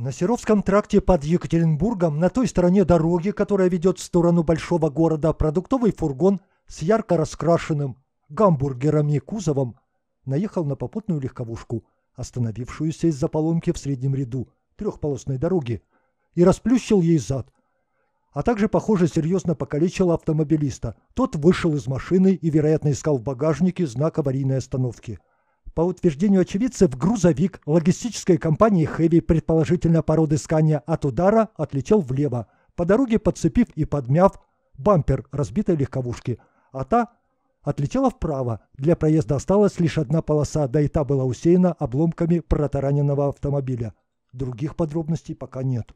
На Серовском тракте под Екатеринбургом, на той стороне дороги, которая ведет в сторону большого города, продуктовый фургон с ярко раскрашенным гамбургерами кузовом наехал на попутную легковушку, остановившуюся из-за поломки в среднем ряду трехполосной дороги, и расплющил ей зад. А также, похоже, серьезно покалечил автомобилиста. Тот вышел из машины и, вероятно, искал в багажнике знак аварийной остановки – по утверждению очевидцев, грузовик логистической компании «Хэви», предположительно породы «Скания», от удара отлетел влево, по дороге подцепив и подмяв бампер разбитой легковушки, а та отлетела вправо. Для проезда осталась лишь одна полоса, да и та была усеяна обломками протараненного автомобиля. Других подробностей пока нет.